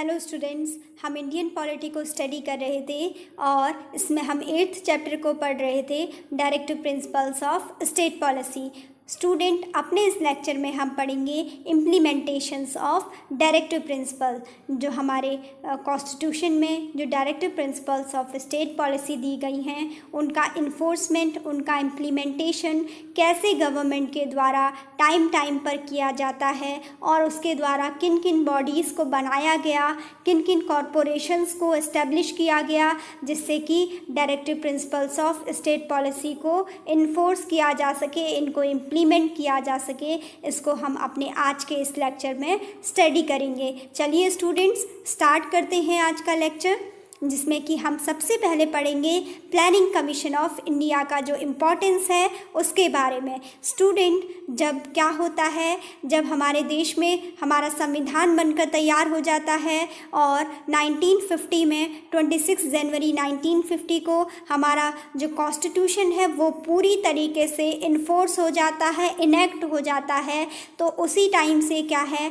Hello students हम Indian polity को study कर रहे थे और इसमें हम एट्थ चैप्टर को पढ़ रहे थे directive principles of state policy student अपने इस लेक्चर में हम पढ़ेंगे इम्प्लीमेंटेशंस ऑफ डायरेक्टिव प्रिंसिपल जो हमारे कॉन्स्टिट्यूशन में जो directive principles of state policy दी गई हैं उनका इन्फोर्समेंट उनका इम्प्लीमेंटेशन कैसे गवर्नमेंट के द्वारा टाइम टाइम पर किया जाता है और उसके द्वारा किन किन बॉडीज़ को बनाया गया किन किन कॉरपोरेशंस को इस्टेब्लिश किया गया जिससे कि directive principles of state policy को इन्फोर्स किया जा सके इनको इम्प्लीमेंट किया जा सके इसको हम अपने आज के इस लेक्चर में स्टडी करेंगे चलिए स्टूडेंट्स स्टार्ट करते हैं आज का लेक्चर जिसमें कि हम सबसे पहले पढ़ेंगे प्लानिंग कमीशन ऑफ इंडिया का जो इम्पोर्टेंस है उसके बारे में स्टूडेंट जब क्या होता है जब हमारे देश में हमारा संविधान बनकर तैयार हो जाता है और 1950 में 26 जनवरी 1950 को हमारा जो कॉन्स्टिट्यूशन है वो पूरी तरीके से इन्फोर्स हो जाता है इनेक्ट हो जाता है तो उसी टाइम से क्या है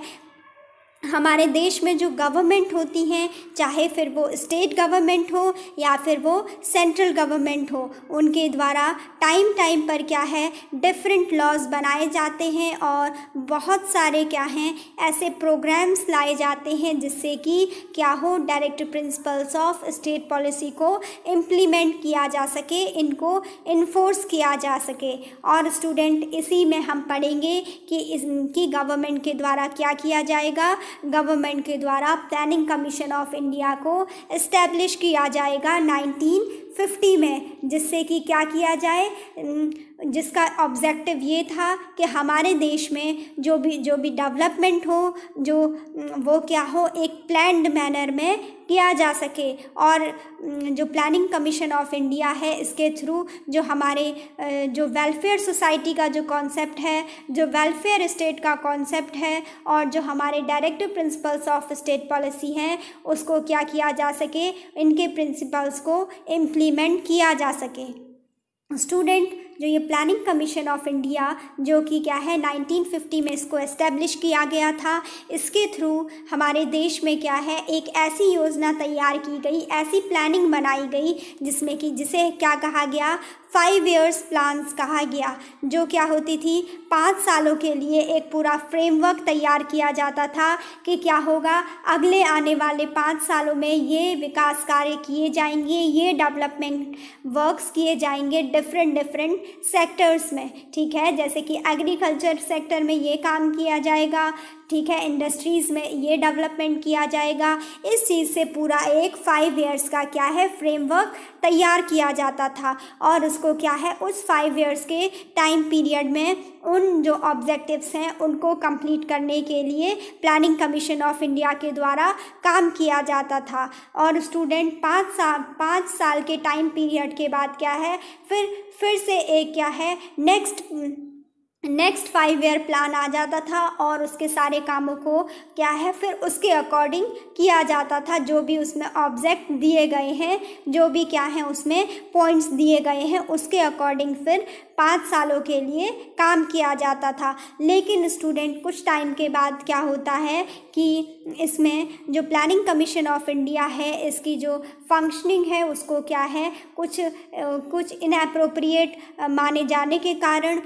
हमारे देश में जो गवर्नमेंट होती हैं चाहे फिर वो स्टेट गवर्नमेंट हो या फिर वो सेंट्रल गवर्नमेंट हो उनके द्वारा टाइम टाइम पर क्या है डिफरेंट लॉज बनाए जाते हैं और बहुत सारे क्या हैं ऐसे प्रोग्राम्स लाए जाते हैं जिससे कि क्या हो direct principles of state policy को इम्प्लीमेंट किया जा सके इनको इन्फोर्स किया जा सके और स्टूडेंट इसी में हम पढ़ेंगे कि इनकी गवर्नमेंट के द्वारा क्या किया जाएगा गवर्नमेंट के द्वारा प्लानिंग कमीशन ऑफ इंडिया को इस्टेब्लिश किया जाएगा 1950 में जिससे कि क्या किया जाए जिसका ऑब्जेक्टिव ये था कि हमारे देश में जो भी जो भी डेवलपमेंट हो जो वो क्या हो एक प्लैंड मैनर में किया जा सके और जो प्लानिंग कमीशन ऑफ इंडिया है इसके थ्रू जो हमारे जो वेलफेयर सोसाइटी का जो कॉन्सेप्ट है जो वेलफेयर स्टेट का कॉन्सेप्ट है और जो हमारे directive principles of state policy हैं उसको क्या किया जा सके इनके प्रिंसिपल्स को इम्प्लीमेंट किया जा सके स्टूडेंट जो ये प्लानिंग कमीशन ऑफ इंडिया जो कि क्या है 1950 में इसको एस्टेब्लिश किया गया था इसके थ्रू हमारे देश में क्या है एक ऐसी योजना तैयार की गई ऐसी प्लानिंग बनाई गई जिसमें कि जिसे क्या कहा गया फाइव ईयर्स प्लान्स कहा गया जो क्या होती थी पाँच सालों के लिए एक पूरा फ्रेमवर्क तैयार किया जाता था कि क्या होगा अगले आने वाले पाँच सालों में ये विकास कार्य किए जाएंगे ये डेवलपमेंट वर्क्स किए जाएंगे डिफरेंट डिफरेंट सेक्टर्स में ठीक है जैसे कि एग्रीकल्चर सेक्टर में ये काम किया जाएगा ठीक है इंडस्ट्रीज़ में ये डेवलपमेंट किया जाएगा इस चीज़ से पूरा एक फाइव ईयर्स का क्या है फ्रेमवर्क तैयार किया जाता था और उसको क्या है उस फाइव ईयर्स के टाइम पीरियड में उन जो ऑब्जेक्टिव्स हैं उनको कंप्लीट करने के लिए प्लानिंग कमीशन ऑफ इंडिया के द्वारा काम किया जाता था और स्टूडेंट पाँच साल पाँच साल के टाइम पीरियड के बाद क्या है फिर फिर से एक क्या है next next five year plan आ जाता था और उसके सारे कामों को क्या है फिर उसके अकॉर्डिंग किया जाता था जो भी उसमें ऑब्जेक्ट दिए गए हैं जो भी क्या है उसमें पॉइंट्स दिए गए हैं उसके अकॉर्डिंग फिर पाँच सालों के लिए काम किया जाता था लेकिन स्टूडेंट कुछ टाइम के बाद क्या होता है कि इसमें जो प्लानिंग कमीशन ऑफ इंडिया है इसकी जो फंक्शनिंग है उसको क्या है कुछ कुछ इनअप्रोप्रिएट माने जाने के कारण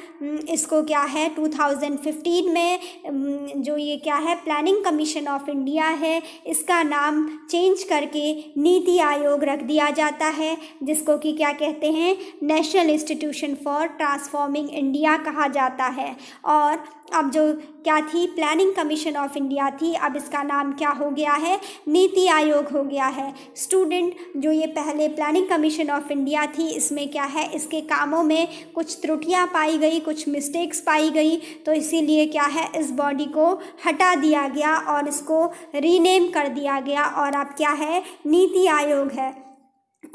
इसको क्या है 2015 में जो ये क्या है प्लानिंग कमीशन ऑफ इंडिया है इसका नाम चेंज करके नीति आयोग रख दिया जाता है जिसको कि क्या कहते हैं national institution for transforming India कहा जाता है और अब जो क्या थी प्लानिंग कमीशन ऑफ इंडिया थी अब इसका नाम क्या हो गया है नीति आयोग हो गया है स्टूडेंट जो ये पहले प्लानिंग कमीशन ऑफ इंडिया थी इसमें क्या है इसके कामों में कुछ त्रुटियां पाई गई कुछ मिस्टेक्स पाई गई तो इसीलिए क्या है इस बॉडी को हटा दिया गया और इसको रीनेम कर दिया गया और अब क्या है नीति आयोग है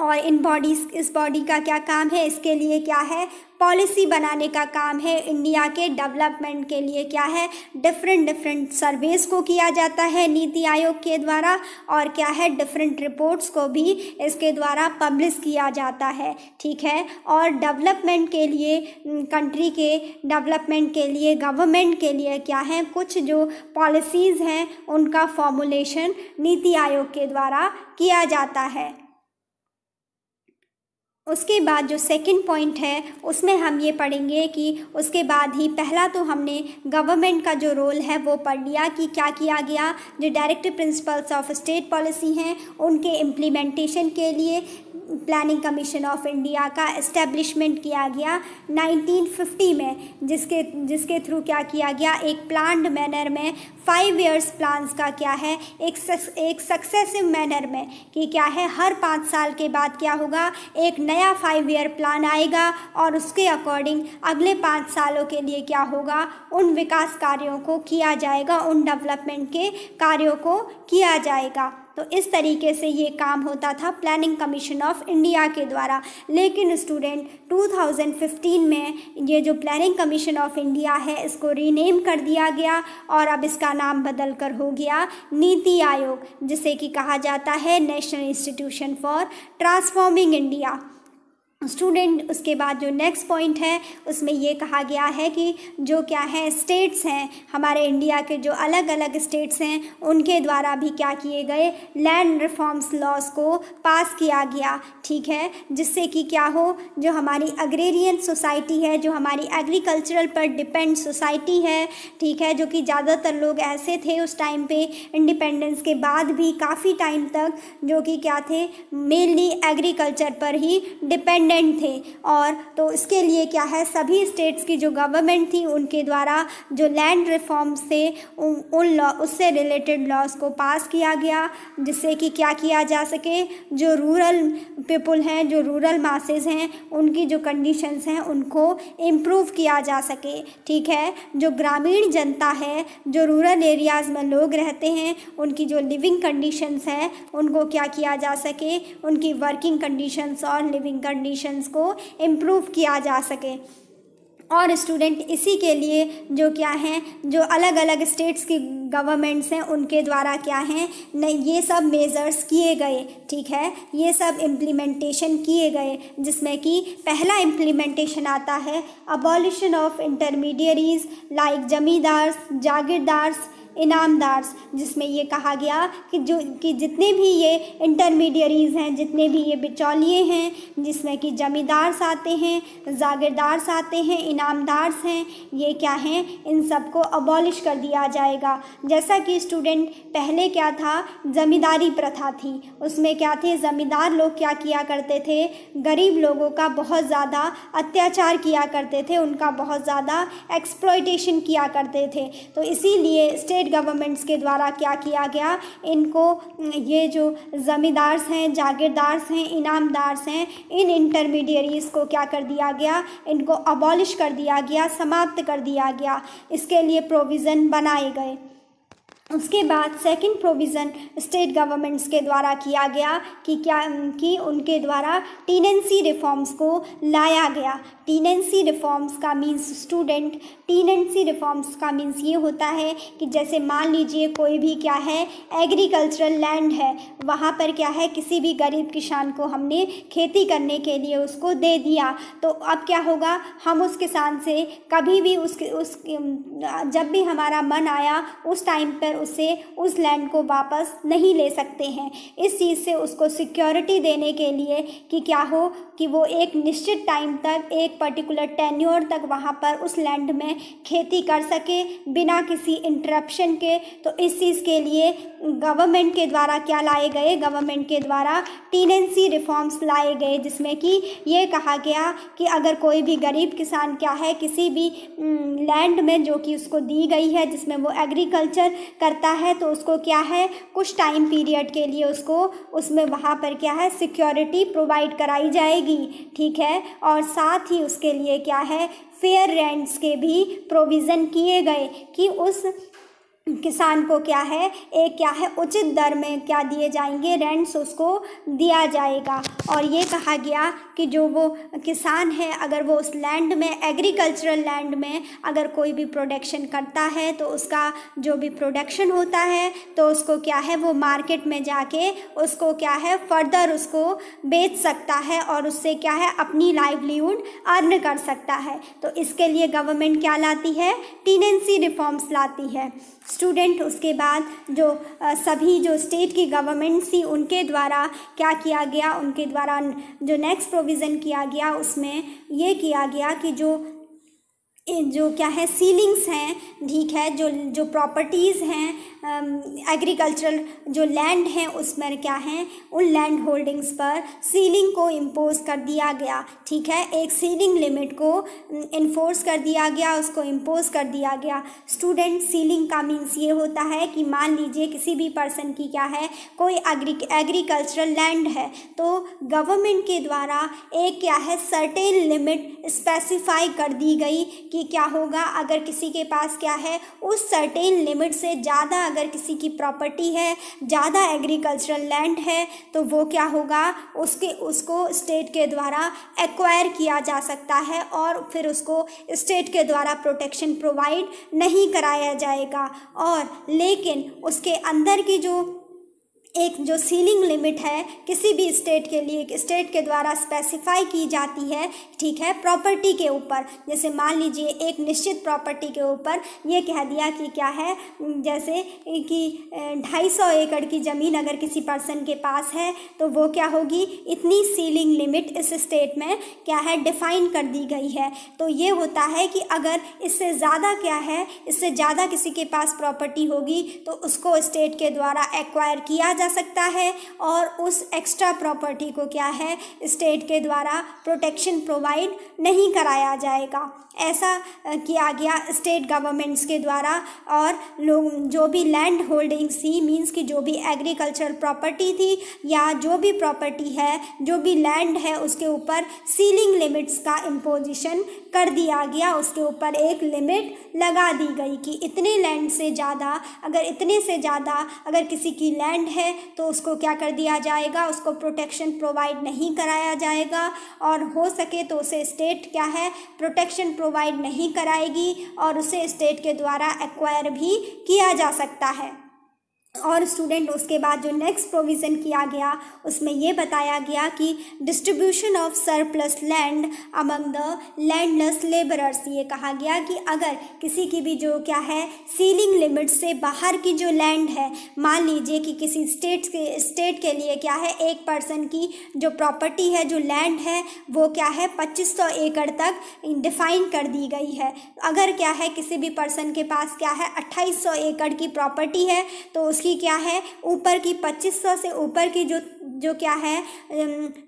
और इन बॉडीज़ इस बॉडी का क्या काम है इसके लिए क्या है पॉलिसी बनाने का काम है इंडिया के डेवलपमेंट के लिए क्या है डिफरेंट डिफरेंट सर्वेस को किया जाता है नीति आयोग के द्वारा और क्या है डिफरेंट रिपोर्ट्स को भी इसके द्वारा पब्लिश किया जाता है ठीक है और डेवलपमेंट के लिए कंट्री के डेवलपमेंट के लिए गवर्नमेंट के लिए क्या है कुछ जो पॉलिसीज़ हैं उनका फॉर्मुलेशन नीति आयोग के द्वारा किया जाता है उसके बाद जो सेकंड पॉइंट है उसमें हम ये पढ़ेंगे कि उसके बाद ही पहला तो हमने गवर्नमेंट का जो रोल है वो पढ़ लिया कि क्या किया गया जो directive principles of state policy हैं उनके इम्प्लीमेंटेशन के लिए प्लानिंग कमीशन ऑफ इंडिया का इस्टेब्लिशमेंट किया गया 1950 में जिसके जिसके थ्रू क्या किया गया एक प्लान्ड मैनर में फाइव ईयर्स प्लान्स का क्या है एक एक सक्सेसिव मैनर में कि क्या है हर पाँच साल के बाद क्या होगा एक नया फाइव ईयर प्लान आएगा और उसके अकॉर्डिंग अगले पाँच सालों के लिए क्या होगा उन विकास कार्यों को किया जाएगा उन डेवलपमेंट के कार्यों को किया जाएगा तो इस तरीके से ये काम होता था प्लानिंग कमीशन ऑफ इंडिया के द्वारा लेकिन स्टूडेंट 2015 में ये जो प्लानिंग कमीशन ऑफ इंडिया है इसको रीनेम कर दिया गया और अब इसका नाम बदल कर हो गया नीति आयोग जिसे कि कहा जाता है national institution for transforming India student उसके बाद जो नेक्स्ट पॉइंट है उसमें ये कहा गया है कि जो क्या है स्टेट्स हैं हमारे इंडिया के जो अलग अलग स्टेट्स हैं उनके द्वारा भी क्या किए गए लैंड रिफॉर्म्स लॉस को पास किया गया ठीक है जिससे कि क्या हो जो हमारी अग्रेरियन सोसाइटी है जो हमारी एग्रीकल्चरल पर डिपेंड सोसाइटी है ठीक है जो कि ज़्यादातर लोग ऐसे थे उस टाइम पर इंडिपेंडेंस के बाद भी काफ़ी टाइम तक जो कि क्या थे मेनली एग्रीकल्चर पर ही डिपेंड डिपेंडेंट थे और तो इसके लिए क्या है सभी स्टेट्स की जो गवर्नमेंट थी उनके द्वारा जो लैंड रिफॉर्म से उन लॉ उससे रिलेटेड लॉज को पास किया गया जिससे कि क्या किया जा सके जो रूरल पीपल हैं जो रूरल मासेस हैं उनकी जो कंडीशंस हैं उनको इम्प्रूव किया जा सके ठीक है जो ग्रामीण जनता है जो रूरल एरियाज़ में लोग रहते हैं उनकी जो लिविंग कंडीशंस हैं उनको क्या किया जा सके उनकी वर्किंग कंडीशंस और लिविंग कंडीशन कंडीशंस को इम्प्रूव किया जा सके और स्टूडेंट इसी के लिए जो क्या हैं जो अलग अलग स्टेट्स की गवर्नमेंट्स हैं उनके द्वारा क्या हैं ये सब मेज़र्स किए गए ठीक है ये सब इम्प्लीमेंटेशन किए गए जिसमें कि पहला इम्प्लीमेंटेशन आता है abolition of intermediaries like zamindars jagirdars inamdar जिसमें ये कहा गया कि जो कि जितने भी ये इंटरमीडियरीज़ हैं जितने भी ये बिचौलिए हैं जिसमें कि जमींदार्स आते हैं जागिरदार्स आते हैं इनामदार्स हैं ये क्या हैं इन सब को अबॉलिश कर दिया जाएगा जैसा कि स्टूडेंट पहले क्या था ज़मींदारी प्रथा थी उसमें क्या थे ज़मींदार लोग क्या किया करते थे गरीब लोगों का बहुत ज़्यादा अत्याचार किया करते थे उनका बहुत ज़्यादा एक्सप्लोइटेशन किया करते थे तो इसीलिए स्टेट स्टेट गवर्नमेंट्स के द्वारा क्या किया गया इनको ये जो ज़मींदार्स हैं जागीरदार्स हैं इनामदार्स हैं इन इंटरमीडियरीज़ को क्या कर दिया गया इनको अबॉलिश कर दिया गया समाप्त कर दिया गया इसके लिए प्रोविज़न बनाए गए उसके बाद सेकंड प्रोविज़न स्टेट गवर्नमेंट्स के द्वारा किया गया कि क्या कि उनके द्वारा टीनेंसी रिफॉर्म्स को लाया गया टीनेंसी रिफॉर्म्स का मीन्स स्टूडेंट टीनेंसी रिफॉर्म्स का मीन्स ये होता है कि जैसे मान लीजिए कोई भी क्या है एग्रीकल्चरल लैंड है वहाँ पर क्या है किसी भी गरीब किसान को हमने खेती करने के लिए उसको दे दिया तो अब क्या होगा हम उस किसान से कभी भी उस, उस जब भी हमारा मन आया उस टाइम पर उसे उस लैंड को वापस नहीं ले सकते हैं इस चीज़ से उसको सिक्योरिटी देने के लिए कि क्या हो कि वो एक निश्चित टाइम तक एक पर्टिकुलर टेन्योर तक वहाँ पर उस लैंड में खेती कर सके बिना किसी इंटरप्शन के तो इस चीज़ के लिए गवर्नमेंट के द्वारा क्या लाए गए गवर्नमेंट के द्वारा टीनेंसी रिफॉर्म्स लाए गए जिसमें कि ये कहा गया कि अगर कोई भी गरीब किसान क्या है किसी भी लैंड में जो कि उसको दी गई है जिसमें वो एग्रीकल्चर कर करता है तो उसको क्या है कुछ टाइम पीरियड के लिए उसको उसमें वहाँ पर क्या है सिक्योरिटी प्रोवाइड कराई जाएगी ठीक है और साथ ही उसके लिए क्या है फेयर रेंट्स के भी प्रोविज़न किए गए कि उस किसान को क्या है एक क्या है उचित दर में क्या दिए जाएंगे रेंट्स उसको दिया जाएगा और ये कहा गया कि जो वो किसान है अगर वो उस लैंड में एग्रीकल्चरल लैंड में अगर कोई भी प्रोडक्शन करता है तो उसका जो भी प्रोडक्शन होता है तो उसको क्या है वो मार्केट में जाके उसको क्या है फर्दर उसको बेच सकता है और उससे क्या है अपनी लाइवलीहुड अर्न कर सकता है तो इसके लिए गवर्नमेंट क्या लाती है टीनेंसी रिफॉर्म्स लाती है स्टूडेंट उसके बाद जो सभी जो स्टेट की गवर्नमेंट थी उनके द्वारा क्या किया गया उनके द्वारा जो नेक्स्ट प्रोविज़न किया गया उसमें ये किया गया कि जो जो क्या है सीलिंग्स हैं ठीक है जो जो प्रॉपर्टीज़ हैं एग्रीकल्चरल जो लैंड हैं उसमें क्या हैं उन लैंड होल्डिंग्स पर सीलिंग को इम्पोज कर दिया गया ठीक है एक सीलिंग लिमिट को इन्फोर्स कर दिया गया उसको इम्पोज कर दिया गया स्टूडेंट सीलिंग का मीन्स ये होता है कि मान लीजिए किसी भी पर्सन की क्या है कोई एग्रीकल्चरल लैंड है तो गवर्नमेंट के द्वारा एक क्या है सर्टेन लिमिट स्पेसिफाई कर दी गई कि क्या होगा अगर किसी के पास क्या है उस सर्टेन लिमिट से ज़्यादा अगर किसी की प्रॉपर्टी है ज़्यादा एग्रीकल्चरल लैंड है तो वो क्या होगा उसके उसको स्टेट के द्वारा एक्वायर किया जा सकता है और फिर उसको स्टेट के द्वारा प्रोटेक्शन प्रोवाइड नहीं कराया जाएगा और लेकिन उसके अंदर की जो एक जो सीलिंग लिमिट है किसी भी स्टेट के लिए एक स्टेट के द्वारा स्पेसिफाई की जाती है ठीक है प्रॉपर्टी के ऊपर जैसे मान लीजिए एक निश्चित प्रॉपर्टी के ऊपर ये कह दिया कि क्या है जैसे कि ढाई सौ एकड़ की ज़मीन अगर किसी पर्सन के पास है तो वो क्या होगी इतनी सीलिंग लिमिट इस स्टेट में क्या है डिफाइन कर दी गई है तो ये होता है कि अगर इससे ज़्यादा क्या है इससे ज़्यादा किसी के पास प्रॉपर्टी होगी तो उसको स्टेट के द्वारा एक्वायर किया जा जा सकता है और उस एक्स्ट्रा प्रॉपर्टी को क्या है स्टेट के द्वारा प्रोटेक्शन प्रोवाइड नहीं कराया जाएगा ऐसा किया गया स्टेट गवर्नमेंट्स के द्वारा और लोग जो भी लैंड होल्डिंग्स थी मींस कि जो भी एग्रीकल्चर प्रॉपर्टी थी या जो भी प्रॉपर्टी है जो भी लैंड है उसके ऊपर सीलिंग लिमिट्स का इम्पोजिशन कर दिया गया उसके ऊपर एक लिमिट लगा दी गई कि इतने लैंड से ज़्यादा अगर इतने से ज़्यादा अगर किसी की लैंड है है तो उसको क्या कर दिया जाएगा उसको प्रोटेक्शन प्रोवाइड नहीं कराया जाएगा और हो सके तो उसे स्टेट क्या है प्रोटेक्शन प्रोवाइड नहीं कराएगी और उसे स्टेट के द्वारा एक्वायर भी किया जा सकता है और स्टूडेंट उसके बाद जो नेक्स्ट प्रोविज़न किया गया उसमें ये बताया गया कि distribution of surplus land among the landless labourers ये कहा गया कि अगर किसी की भी जो क्या है सीलिंग लिमिट से बाहर की जो लैंड है मान लीजिए कि किसी स्टेट के स्टेट के लिए क्या है एक पर्सन की जो प्रॉपर्टी है जो लैंड है वो क्या है 2500 एकड़ तक डिफाइन कर दी गई है अगर क्या है किसी भी पर्सन के पास क्या है अट्ठाईस एकड़ की प्रॉपर्टी है तो उस उसकी क्या है ऊपर की 2500 से ऊपर की जो जो क्या है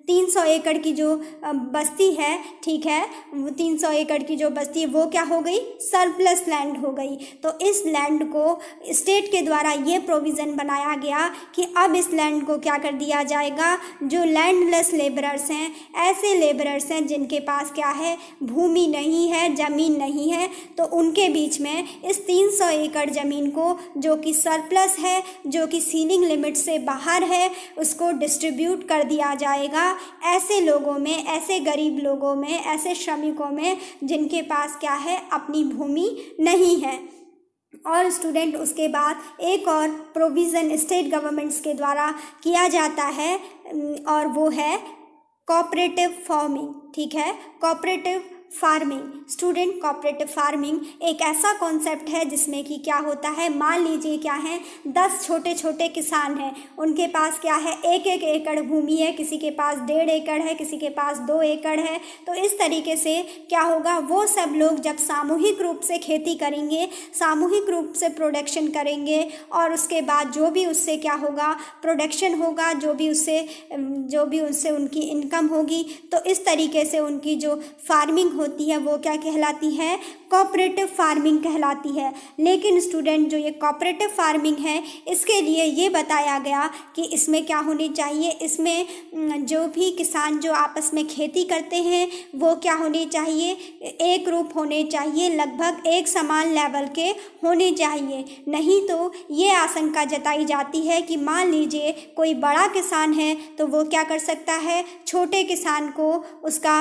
तीन सौ एकड़ की जो बस्ती है ठीक है तीन सौ एकड़ की जो बस्ती है वो क्या हो गई सरप्लस लैंड हो गई तो इस लैंड को स्टेट के द्वारा ये प्रोविज़न बनाया गया कि अब इस लैंड को क्या कर दिया जाएगा जो लैंडलेस लेबरर्स हैं ऐसे लेबरर्स हैं जिनके पास क्या है भूमि नहीं है ज़मीन नहीं है तो उनके बीच में इस तीन सौ एकड़ ज़मीन को जो कि सरप्लस है जो कि सीलिंग लिमिट से बाहर है उसको डिस्ट्रीब्यूट कर दिया जाएगा ऐसे लोगों में ऐसे गरीब लोगों में ऐसे श्रमिकों में जिनके पास क्या है अपनी भूमि नहीं है और स्टूडेंट उसके बाद एक और प्रोविज़न स्टेट गवर्नमेंट्स के द्वारा किया जाता है और वो है कॉपरेटिव फार्मिंग ठीक है cooperative farming student cooperative farming एक ऐसा कॉन्सेप्ट है जिसमें कि क्या होता है मान लीजिए क्या है दस छोटे छोटे किसान हैं उनके पास क्या है एक एक एकड़ भूमि है किसी के पास डेढ़ एकड़ है किसी के पास दो एकड़ है तो इस तरीके से क्या होगा वो सब लोग जब सामूहिक रूप से खेती करेंगे सामूहिक रूप से प्रोडक्शन करेंगे और उसके बाद जो भी उससे क्या होगा प्रोडक्शन होगा जो भी उससे जो भी उससे उनकी इनकम होगी तो इस तरीके से उनकी जो फार्मिंग होती है वो क्या कहलाती है कॉपरेटिव फार्मिंग कहलाती है लेकिन स्टूडेंट जो ये कॉपरेटिव फार्मिंग है इसके लिए ये बताया गया कि इसमें क्या होनी चाहिए इसमें जो भी किसान जो आपस में खेती करते हैं वो क्या होने चाहिए एक रूप होने चाहिए लगभग एक समान लेवल के होने चाहिए नहीं तो ये आशंका जताई जाती है कि मान लीजिए कोई बड़ा किसान है तो वो क्या कर सकता है छोटे किसान को उसका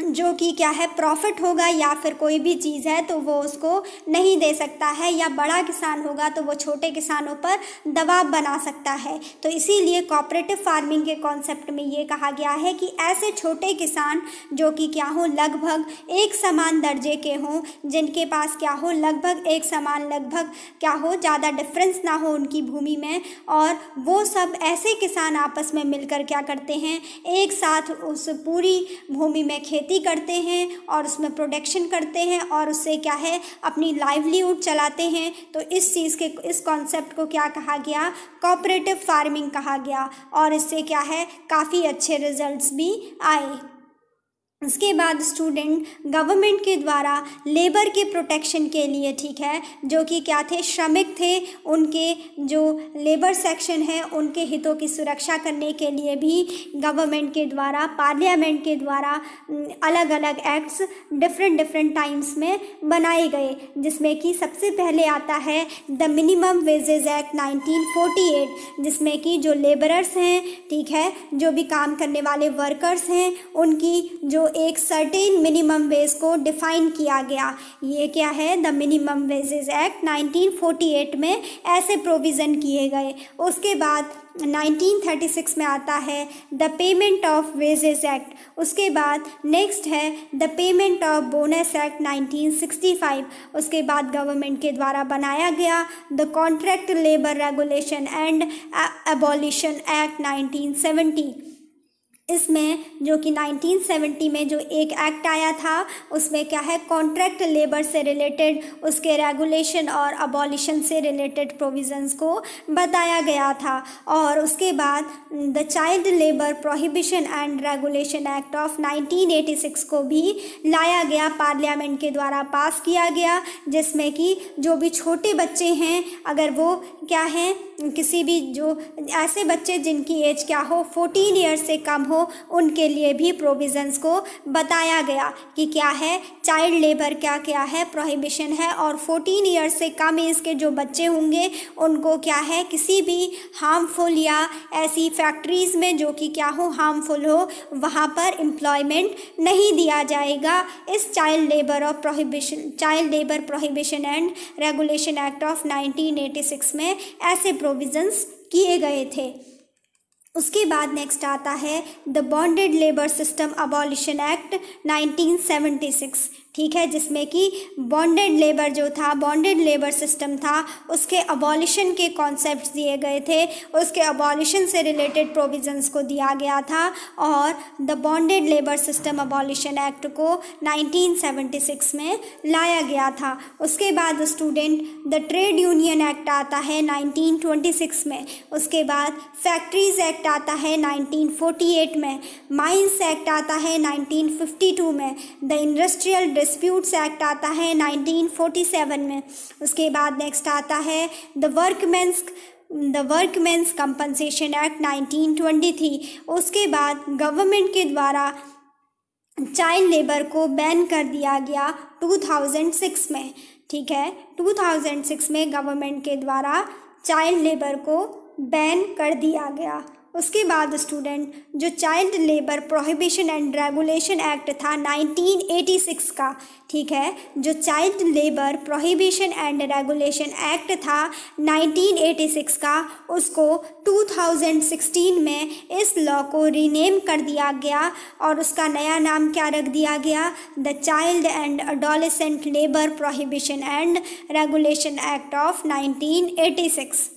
जो कि क्या है प्रॉफिट होगा या फिर कोई भी चीज़ है तो वो उसको नहीं दे सकता है या बड़ा किसान होगा तो वो छोटे किसानों पर दबाव बना सकता है तो इसीलिए कॉपरेटिव फार्मिंग के कॉन्सेप्ट में ये कहा गया है कि ऐसे छोटे किसान जो कि क्या हो लगभग एक समान दर्जे के हों जिनके पास क्या हो लगभग एक समान लगभग क्या हो ज़्यादा डिफरेंस ना हो उनकी भूमि में और वो सब ऐसे किसान आपस में मिलकर क्या करते हैं एक साथ उस पूरी भूमि में खेती खेती करते हैं और उसमें प्रोडक्शन करते हैं और उससे क्या है अपनी लाइवलीहुड चलाते हैं तो इस चीज़ के इस कॉन्सेप्ट को क्या कहा गया कॉपरेटिव फार्मिंग कहा गया और इससे क्या है काफ़ी अच्छे रिजल्ट्स भी आए इसके बाद स्टूडेंट गवर्नमेंट के द्वारा लेबर के प्रोटेक्शन के लिए ठीक है जो कि क्या थे श्रमिक थे उनके जो लेबर सेक्शन है उनके हितों की सुरक्षा करने के लिए भी गवर्नमेंट के द्वारा पार्लियामेंट के द्वारा अलग अलग एक्ट्स डिफरेंट डिफरेंट टाइम्स में बनाए गए जिसमें कि सबसे पहले आता है the minimum wages act nineteen जिसमें कि जो लेबरर्स हैं ठीक है जो भी काम करने वाले वर्कर्स हैं उनकी जो एक सर्टेन मिनिमम वेज को डिफाइन किया गया ये क्या है द मिनिमम वेजेज एक्ट 1948 में ऐसे प्रोविज़न किए गए उसके बाद 1936 में आता है the payment of wages act उसके बाद नेक्स्ट है the payment of bonus act 1965 उसके बाद गवर्नमेंट के द्वारा बनाया गया the contract labour regulation and abolition act 1970 इसमें जो कि 1970 में जो एक एक्ट आया था उसमें क्या है कॉन्ट्रैक्ट लेबर से रिलेटेड उसके रेगुलेशन और अबॉलिशन से रिलेटेड प्रोविजंस को बताया गया था और उसके बाद the child labour prohibition and regulation act of 1986 को भी लाया गया पार्लियामेंट के द्वारा पास किया गया जिसमें कि जो भी छोटे बच्चे हैं अगर वो क्या हैं किसी भी जो ऐसे बच्चे जिनकी एज क्या हो फोर्टीन ईयर से कम हो उनके लिए भी प्रोविजंस को बताया गया कि क्या है चाइल्ड लेबर क्या क्या है प्रोहिबिशन है और फोर्टीन ईयर से कम एज के जो बच्चे होंगे उनको क्या है किसी भी हार्मफुल या ऐसी फैक्ट्रीज़ में जो कि क्या हो हार्मफुल हो वहाँ पर एम्प्लॉयमेंट नहीं दिया जाएगा इस चाइल्ड लेबर और prohibition child labour prohibition and regulation act of 1986 में ऐसे प्रोविजंस किए गए थे उसके बाद नेक्स्ट आता है the bonded labour system abolition act 1976 ठीक है जिसमें कि बॉन्डेड लेबर जो था बॉन्डेड लेबर सिस्टम था उसके अबॉलिशन के कॉन्सेप्ट दिए गए थे उसके अबॉलिशन से रिलेटेड प्रोविजंस को दिया गया था और the bonded labour system abolition act को 1976 में लाया गया था उसके बाद student the trade union act आता है 1926 में उसके बाद फैक्ट्रीज एक्ट आता है 1948 में माइंस एक्ट आता है 1952 में द इंडस्ट्रियल डिस्प्यूट्स एक्ट आता है 1947 में उसके बाद नेक्स्ट आता है the workmen's the workmen's compensation act 1923 उसके बाद गवर्नमेंट के द्वारा चाइल्ड लेबर को बैन कर दिया गया 2006 में ठीक है 2006 में गवर्नमेंट के द्वारा चाइल्ड लेबर को बैन कर दिया गया उसके बाद स्टूडेंट जो child labour prohibition and regulation act था 1986 का ठीक है जो child labour prohibition and regulation act था 1986 का उसको 2016 में इस लॉ को रीनेम कर दिया गया और उसका नया नाम क्या रख दिया गया the child and adolescent labour prohibition and regulation act of 1986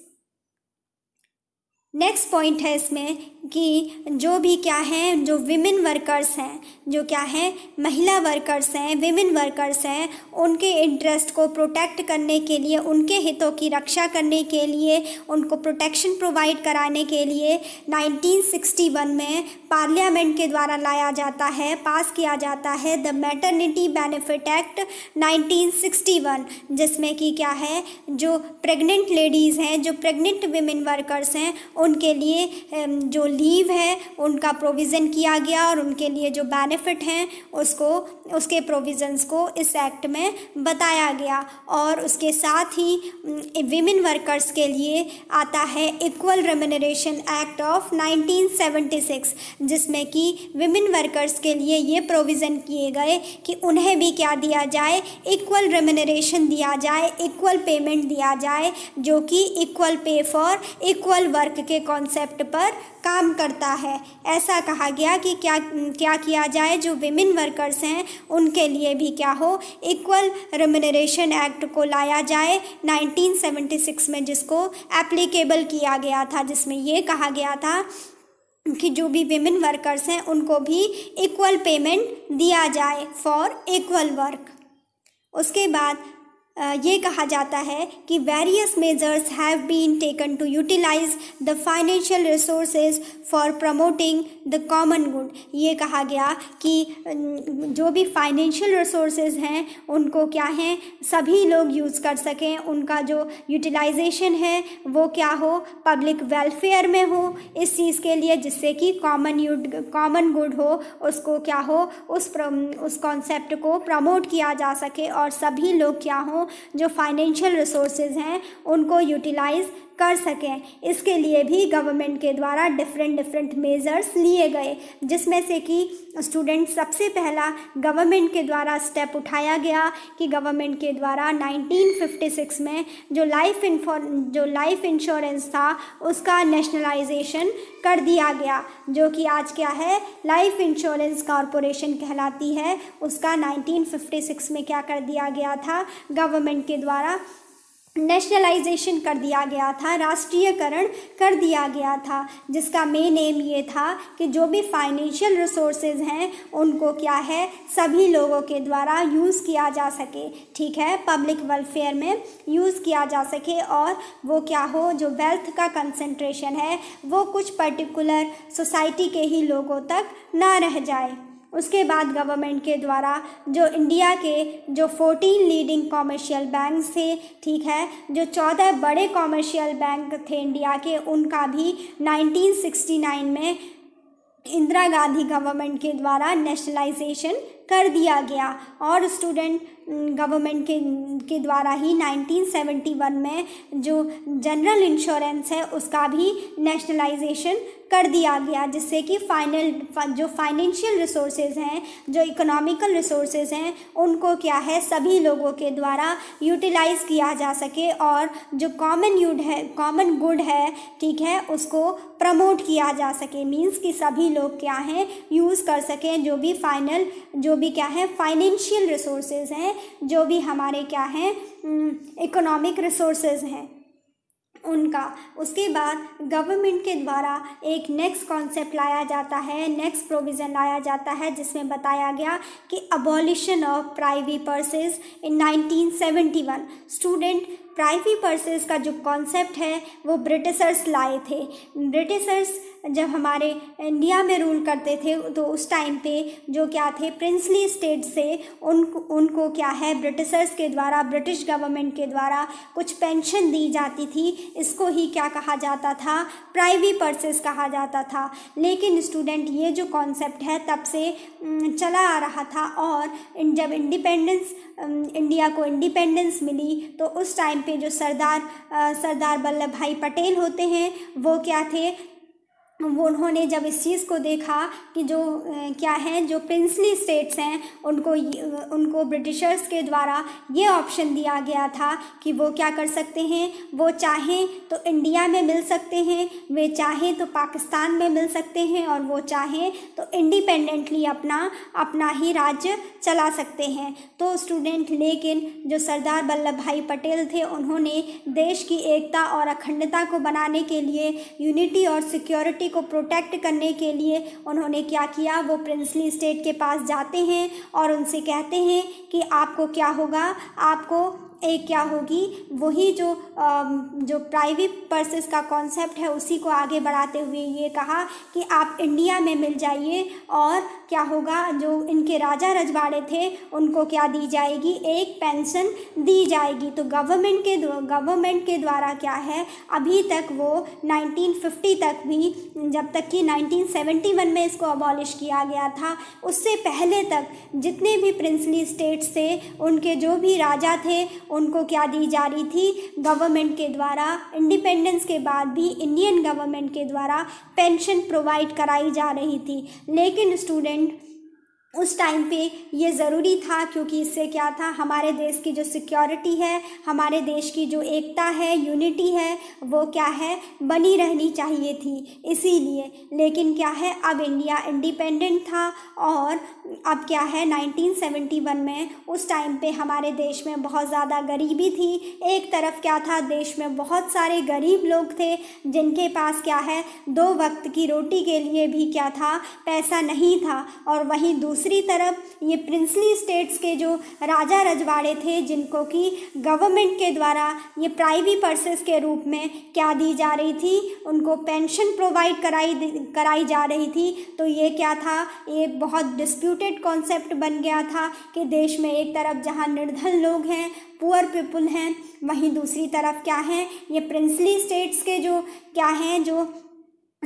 next point है इसमें कि जो भी क्या है जो विमेन वर्कर्स हैं जो क्या है महिला वर्कर्स हैं विमेन वर्कर्स हैं उनके इंटरेस्ट को प्रोटेक्ट करने के लिए उनके हितों की रक्षा करने के लिए उनको प्रोटेक्शन प्रोवाइड कराने के लिए 1961 में पार्लियामेंट के द्वारा लाया जाता है पास किया जाता है द मैटरनिटी बेनिफिट एक्ट 1961 जिसमें कि क्या है जो प्रेग्नेंट लेडीज़ हैं जो प्रेग्नेंट विमेन वर्कर्स हैं उनके लिए जो लीव है उनका प्रोविज़न किया गया और उनके लिए जो बेनिफिट हैं उसको उसके प्रोविज़न्स को इस एक्ट में बताया गया और उसके साथ ही विमेन वर्कर्स के लिए आता है इक्वल रेमिनरेशन एक्ट ऑफ 1976 जिसमें कि विमेन वर्कर्स के लिए ये प्रोविज़न किए गए कि उन्हें भी क्या दिया जाए इक्वल रेमिनरेशन दिया जाए इक्वल पेमेंट दिया जाए जो कि equal pay for equal work के कॉन्सेप्ट पर काम काम करता है ऐसा कहा गया कि क्या क्या किया जाए जो विमेन वर्कर्स हैं उनके लिए भी क्या हो इक्वल रेमिनरेशन एक्ट को लाया जाए 1976 में जिसको एप्लीकेबल किया गया था जिसमें ये कहा गया था कि जो भी विमेन वर्कर्स हैं उनको भी इक्वल पेमेंट दिया जाए फॉर इक्वल वर्क उसके बाद ये कहा जाता है कि various measures have been taken to utilise the financial resources for promoting the common good ये कहा गया कि जो भी फाइनेंशियल रिसोर्सेज हैं उनको क्या हैं सभी लोग यूज़ कर सकें उनका जो यूटिलाइजेशन है वो क्या हो पब्लिक वेलफेयर में हो इस चीज़ के लिए जिससे कि कॉमन कॉमन गुड हो उसको क्या हो उस प्र, उस कॉन्सेप्ट को प्रमोट किया जा सके और सभी लोग क्या हों जो फाइनेंशियल रिसोर्सेज हैं उनको यूटिलाइज़ कर सकें इसके लिए भी गवर्नमेंट के द्वारा डिफरेंट डिफरेंट मेज़र्स लिए गए जिसमें से कि स्टूडेंट सबसे पहला गवर्नमेंट के द्वारा स्टेप उठाया गया कि गवर्नमेंट के द्वारा 1956 में जो लाइफ जो लाइफ इंश्योरेंस था उसका नेशनलाइजेशन कर दिया गया जो कि आज क्या है लाइफ इंश्योरेंस कॉरपोरेशन कहलाती है उसका 1956 में क्या कर दिया गया था गवर्नमेंट के द्वारा नेशनलाइजेशन कर दिया गया था राष्ट्रीयकरण कर दिया गया था जिसका मेन एम ये था कि जो भी फाइनेंशियल रिसोर्सेज हैं उनको क्या है सभी लोगों के द्वारा यूज़ किया जा सके ठीक है पब्लिक वेलफेयर में यूज़ किया जा सके और वो क्या हो जो वेल्थ का कंसंट्रेशन है वो कुछ पर्टिकुलर सोसाइटी के ही लोगों तक ना रह जाए उसके बाद गवर्नमेंट के द्वारा जो इंडिया के जो फोर्टीन लीडिंग कॉमर्शियल बैंक थे ठीक है जो चौदह बड़े कॉमर्शियल बैंक थे इंडिया के उनका भी 1969 में इंदिरा गांधी गवर्नमेंट के द्वारा नेशनलाइजेशन कर दिया गया और स्टूडेंट गवर्नमेंट के के द्वारा ही 1971 में जो जनरल इंश्योरेंस है उसका भी नेशनलाइजेशन कर दिया गया जिससे कि फाइनल जो फाइनेंशियल रिसोर्सेज हैं जो इकोनॉमिकल रिसोर्सेज हैं उनको क्या है सभी लोगों के द्वारा यूटिलाइज़ किया जा सके और जो कॉमन यूड है कॉमन गुड है ठीक है उसको प्रमोट किया जा सके मींस कि सभी लोग क्या हैं यूज़ कर सकें जो भी फाइनल जो भी क्या है फाइनेंशियल रिसोर्सेज हैं जो भी हमारे क्या हैं इकोनॉमिक रिसोर्सेज हैं उनका उसके बाद गवर्नमेंट के द्वारा एक नेक्स्ट कॉन्सेप्ट लाया जाता है नेक्स्ट प्रोविज़न लाया जाता है जिसमें बताया गया कि abolition of privy purses in 1971 student privy purses का जो कॉन्सेप्ट है वो ब्रिटिशर्स लाए थे ब्रिटिशर्स जब हमारे इंडिया में रूल करते थे तो उस टाइम पे जो क्या थे प्रिंसली स्टेट से उन उनको क्या है ब्रिटिशर्स के द्वारा ब्रिटिश गवर्नमेंट के द्वारा कुछ पेंशन दी जाती थी इसको ही क्या कहा जाता था प्राइवी पर्सेस कहा जाता था लेकिन स्टूडेंट ये जो कॉन्सेप्ट है तब से चला आ रहा था और जब इंडिपेंडेंस इंडिया को इंडिपेंडेंस मिली तो उस टाइम टाइम पे जो सरदार सरदार वल्लभ भाई पटेल होते हैं वो क्या थे उन्होंने जब इस चीज़ को देखा कि जो क्या है जो प्रिंसली स्टेट्स हैं उनको उनको ब्रिटिशर्स के द्वारा ये ऑप्शन दिया गया था कि वो क्या कर सकते हैं वो चाहें तो इंडिया में मिल सकते हैं वे चाहें तो पाकिस्तान में मिल सकते हैं और वो चाहें तो इंडिपेंडेंटली अपना अपना ही राज्य चला सकते हैं तो स्टूडेंट लेकिन जो सरदार वल्लभ भाई पटेल थे उन्होंने देश की एकता और अखंडता को बनाने के लिए यूनिटी और सिक्योरिटी प्रॉपर्टी को प्रोटेक्ट करने के लिए उन्होंने क्या किया वो प्रिंसली स्टेट के पास जाते हैं और उनसे कहते हैं कि आपको क्या होगा आपको एक क्या होगी वही जो आ, जो प्राइवेट पर्सेस का कॉन्सेप्ट है उसी को आगे बढ़ाते हुए ये कहा कि आप इंडिया में मिल जाइए और क्या होगा जो इनके राजा रजवाड़े थे उनको क्या दी जाएगी एक पेंशन दी जाएगी तो गवर्नमेंट के गवर्नमेंट के द्वारा क्या है अभी तक वो 1950 तक भी जब तक कि 1971 में इसको अबॉलिश किया गया था उससे पहले तक जितने भी प्रिंसली स्टेट्स थे उनके जो भी राजा थे उनको क्या दी जा रही थी गवर्नमेंट के द्वारा इंडिपेंडेंस के बाद भी इंडियन गवर्नमेंट के द्वारा पेंशन प्रोवाइड कराई जा रही थी लेकिन स्टूडेंट उस टाइम पे ये ज़रूरी था क्योंकि इससे क्या था हमारे देश की जो सिक्योरिटी है हमारे देश की जो एकता है यूनिटी है वो क्या है बनी रहनी चाहिए थी इसीलिए लेकिन क्या है अब इंडिया इंडिपेंडेंट था और अब क्या है 1971 में उस टाइम पे हमारे देश में बहुत ज़्यादा गरीबी थी एक तरफ क्या था देश में बहुत सारे गरीब लोग थे जिनके पास क्या है दो वक्त की रोटी के लिए भी क्या था पैसा नहीं था और वहीं दूसरे दूसरी तरफ ये प्रिंसली स्टेट्स के जो राजा रजवाड़े थे जिनको कि गवर्नमेंट के द्वारा ये प्राइवी पर्सेस के रूप में क्या दी जा रही थी उनको पेंशन प्रोवाइड कराई कराई जा रही थी तो ये क्या था ये बहुत डिस्प्यूटेड कॉन्सेप्ट बन गया था कि देश में एक तरफ जहाँ निर्धन लोग हैं पुअर पीपुल हैं वहीं दूसरी तरफ क्या है ये प्रिंसली स्टेट्स के जो क्या हैं जो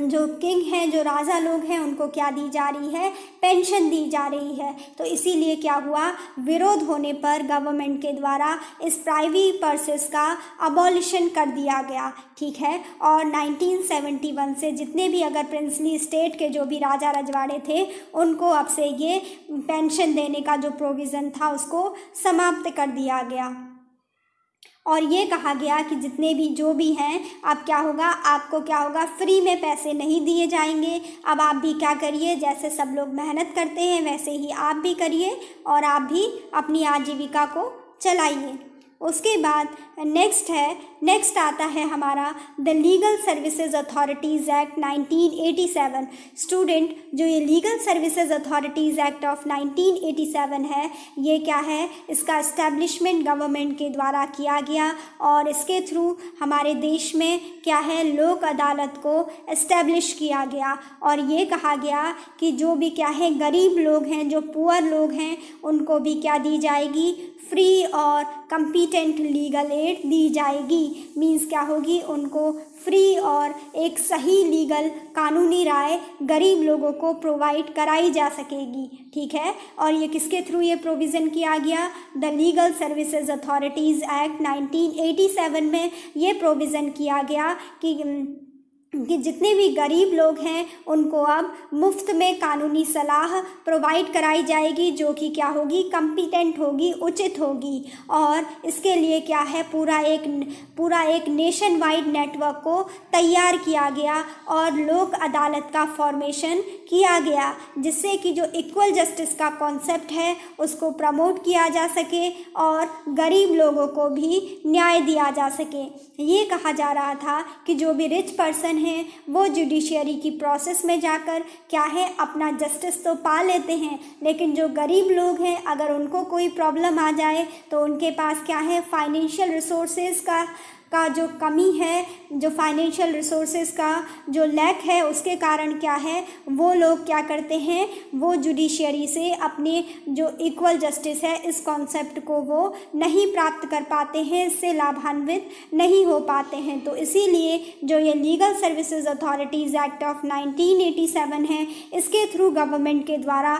जो किंग हैं जो राजा लोग हैं उनको क्या दी जा रही है पेंशन दी जा रही है तो इसीलिए क्या हुआ विरोध होने पर गवर्नमेंट के द्वारा इस प्राइवी पर्सेस का अबॉलिशन कर दिया गया ठीक है और 1971 से जितने भी अगर प्रिंसली स्टेट के जो भी राजा रजवाड़े थे उनको अब से ये पेंशन देने का जो प्रोविज़न था उसको समाप्त कर दिया गया और ये कहा गया कि जितने भी जो भी हैं अब क्या होगा आपको क्या होगा फ्री में पैसे नहीं दिए जाएंगे अब आप भी क्या करिए जैसे सब लोग मेहनत करते हैं वैसे ही आप भी करिए और आप भी अपनी आजीविका को चलाइए उसके बाद नेक्स्ट है नेक्स्ट आता है हमारा the legal services authorities act 1987 student जो ये legal services authorities act of 1987 है ये क्या है इसका इस्टेब्लिशमेंट गवर्नमेंट के द्वारा किया गया और इसके थ्रू हमारे देश में क्या है लोक अदालत को इस्टेब्लिश किया गया और ये कहा गया कि जो भी क्या है गरीब लोग हैं जो पुअर लोग हैं उनको भी क्या दी जाएगी फ्री और कम्पिटेंट लीगल एड दी जाएगी मींस क्या होगी उनको फ्री और एक सही लीगल कानूनी राय गरीब लोगों को प्रोवाइड कराई जा सकेगी ठीक है और ये किसके थ्रू ये प्रोविज़न किया गया the legal services authorities act 1987 में ये प्रोविज़न किया गया कि कि जितने भी गरीब लोग हैं उनको अब मुफ्त में कानूनी सलाह प्रोवाइड कराई जाएगी जो कि क्या होगी कम्पिटेंट होगी उचित होगी और इसके लिए क्या है पूरा एक पूरा एक नेशन वाइड नेटवर्क को तैयार किया गया और लोक अदालत का फॉर्मेशन किया गया जिससे कि जो इक्वल जस्टिस का कॉन्सेप्ट है उसको प्रमोट किया जा सके और गरीब लोगों को भी न्याय दिया जा सके ये कहा जा रहा था कि जो भी रिच पर्सन हैं वो जुडिशियरी की प्रोसेस में जाकर क्या है अपना जस्टिस तो पा लेते हैं लेकिन जो गरीब लोग हैं अगर उनको कोई प्रॉब्लम आ जाए तो उनके पास क्या है फाइनेंशियल रिसोर्सेज का का जो कमी है जो फाइनेंशियल रिसोर्सेज का जो लैक है उसके कारण क्या है वो लोग क्या करते हैं वो जुडिशियरी से अपने जो इक्वल जस्टिस है इस कॉन्सेप्ट को वो नहीं प्राप्त कर पाते हैं इससे लाभान्वित नहीं हो पाते हैं तो इसीलिए जो ये legal services authorities act of 1987 है इसके थ्रू गवर्नमेंट के द्वारा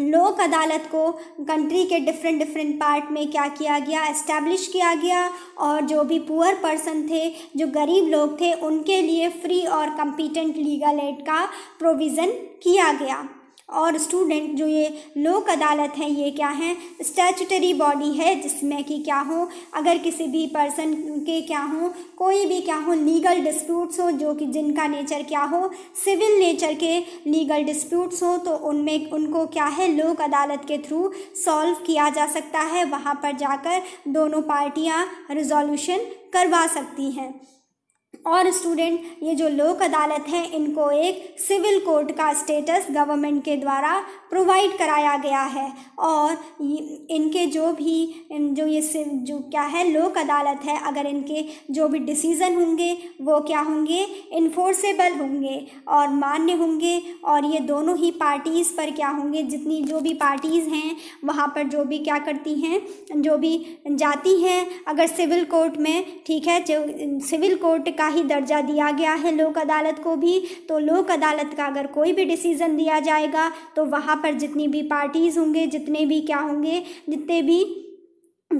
लोक अदालत को कंट्री के डिफरेंट डिफरेंट पार्ट में क्या किया गया इस्टेब्लिश किया गया और जो भी पुअर पर्सन थे जो गरीब लोग थे उनके लिए फ्री और कम्पिटेंट लीगल एड का प्रोविज़न किया गया और स्टूडेंट जो ये लोक अदालत हैं ये क्या हैं स्टैचूटरी बॉडी है जिसमें कि क्या हो अगर किसी भी पर्सन के क्या हो कोई भी क्या हो लीगल डिस्प्यूट्स हो जो कि जिनका नेचर क्या हो सिविल नेचर के लीगल डिस्प्यूट्स हो तो उनमें उनको क्या है लोक अदालत के थ्रू सॉल्व किया जा सकता है वहाँ पर जाकर दोनों पार्टियाँ रिजोल्यूशन करवा सकती हैं और स्टूडेंट ये जो लोक अदालत है इनको एक सिविल कोर्ट का स्टेटस गवर्नमेंट के द्वारा प्रोवाइड कराया गया है और इनके जो भी जो ये जो क्या है लोक अदालत है अगर इनके जो भी डिसीज़न होंगे वो क्या होंगे इन्फोर्सेबल होंगे और मान्य होंगे और ये दोनों ही पार्टीज़ पर क्या होंगे जितनी जो भी पार्टीज़ हैं वहाँ पर जो भी क्या करती हैं जो भी जाती हैं अगर सिविल कोर्ट में ठीक है जो सिविल कोर्ट का ही दर्जा दिया गया है लोक अदालत को भी तो लोक अदालत का अगर कोई भी डिसीज़न दिया जाएगा तो वहाँ पर जितनी भी पार्टीज़ होंगे जितने भी क्या होंगे जितने भी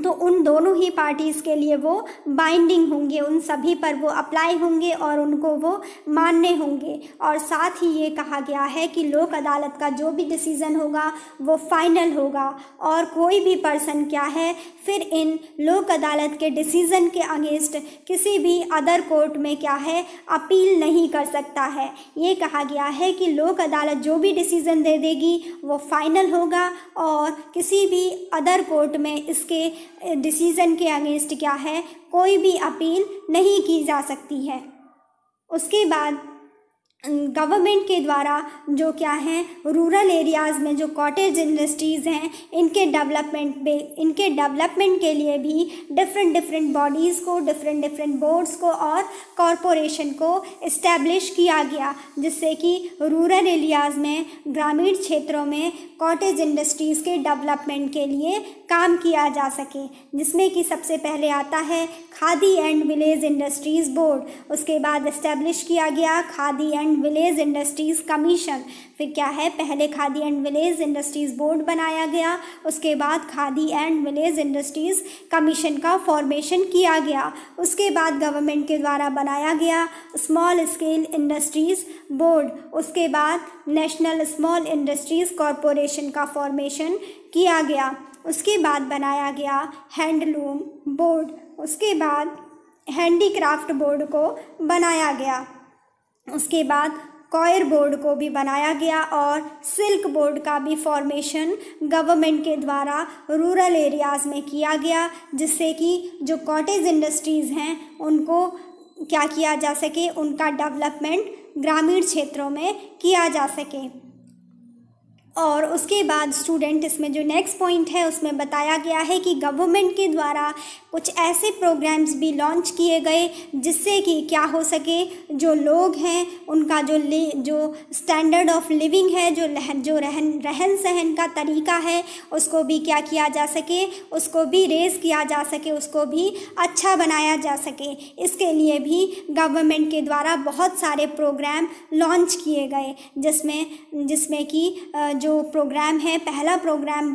तो उन दोनों ही पार्टीज़ के लिए वो बाइंडिंग होंगे उन सभी पर वो अप्लाई होंगे और उनको वो मानने होंगे और साथ ही ये कहा गया है कि लोक अदालत का जो भी डिसीज़न होगा वो फाइनल होगा और कोई भी पर्सन क्या है फिर इन लोक अदालत के डिसीज़न के अगेंस्ट किसी भी अदर कोर्ट में क्या है अपील नहीं कर सकता है ये कहा गया है कि लोक अदालत जो भी डिसीज़न दे देगी वो फाइनल होगा और किसी भी अदर कोर्ट में इसके डिसीज़न के अगेंस्ट क्या है कोई भी अपील नहीं की जा सकती है उसके बाद गवर्नमेंट के द्वारा जो क्या है रूरल एरियाज़ में जो कॉटेज इंडस्ट्रीज़ हैं इनके डेवलपमेंट पे इनके डेवलपमेंट के लिए भी डिफरेंट डिफरेंट बॉडीज़ को डिफरेंट डिफरेंट बोर्ड्स को और कॉरपोरेशन को इस्टेब्लिश किया गया जिससे कि रूरल एरियाज़ में ग्रामीण क्षेत्रों में कॉटेज इंडस्ट्रीज़ के डेवलपमेंट के लिए काम किया जा सके जिसमें कि सबसे पहले आता है khadi and village industries board उसके बाद इस्टेब्लिश किया गया khadi and village industries commission फिर क्या है पहले khadi and village industries board बनाया गया उसके बाद khadi and village industries commission का फॉर्मेशन किया गया उसके बाद गवर्नमेंट के द्वारा बनाया गया स्मॉल स्केल इंडस्ट्रीज़ बोर्ड उसके बाद नेशनल स्मॉल इंडस्ट्रीज़ कॉरपोरेशन का फॉर्मेशन किया गया उसके बाद बनाया गया हैंडलूम बोर्ड उसके बाद हैंडीक्राफ्ट बोर्ड को बनाया गया उसके बाद कॉयर बोर्ड को भी बनाया गया और सिल्क बोर्ड का भी फॉर्मेशन गवर्नमेंट के द्वारा रूरल एरियाज़ में किया गया जिससे कि जो कॉटेज इंडस्ट्रीज़ हैं उनको क्या किया जा सके उनका डेवलपमेंट ग्रामीण क्षेत्रों में किया जा सके और उसके बाद स्टूडेंट इसमें जो नेक्स्ट पॉइंट है उसमें बताया गया है कि गवर्नमेंट के द्वारा कुछ ऐसे प्रोग्राम्स भी लॉन्च किए गए जिससे कि क्या हो सके जो लोग हैं उनका जो ले जो स्टैंडर्ड ऑफ लिविंग है जो लह, जो रहन रहन सहन का तरीका है उसको भी क्या किया जा सके उसको भी रेज किया जा सके उसको भी अच्छा बनाया जा सके इसके लिए भी गवर्नमेंट के द्वारा बहुत सारे प्रोग्राम लॉन्च किए गए जिसमें जिसमें कि जो प्रोग्राम है पहला प्रोग्राम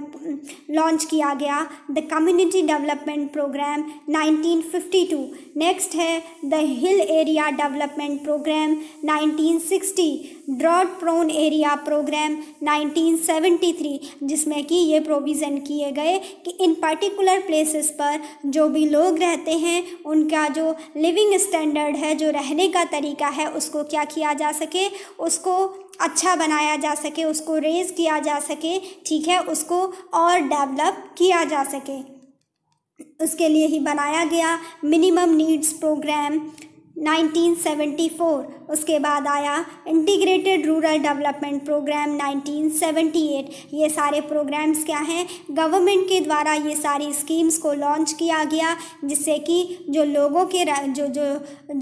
लॉन्च किया गया the community development programme 1952 next है the hill area development programme 1960 drought prone area programme 1973 जिसमें कि ये प्रोविज़न किए गए कि इन पर्टिकुलर प्लेसेस पर जो भी लोग रहते हैं उनका जो लिविंग स्टैंडर्ड है जो रहने का तरीका है उसको क्या किया जा सके उसको अच्छा बनाया जा सके उसको रेज किया जा सके ठीक है उसको और डेवलप किया जा सके उसके लिए ही बनाया गया मिनिमम नीड्स प्रोग्राम 1974 उसके बाद आया इंटीग्रेटेड रूरल डेवलपमेंट प्रोग्राम 1978 ये सारे प्रोग्राम्स क्या हैं गवर्नमेंट के द्वारा ये सारी स्कीम्स को लॉन्च किया गया जिससे कि जो लोगों के जो जो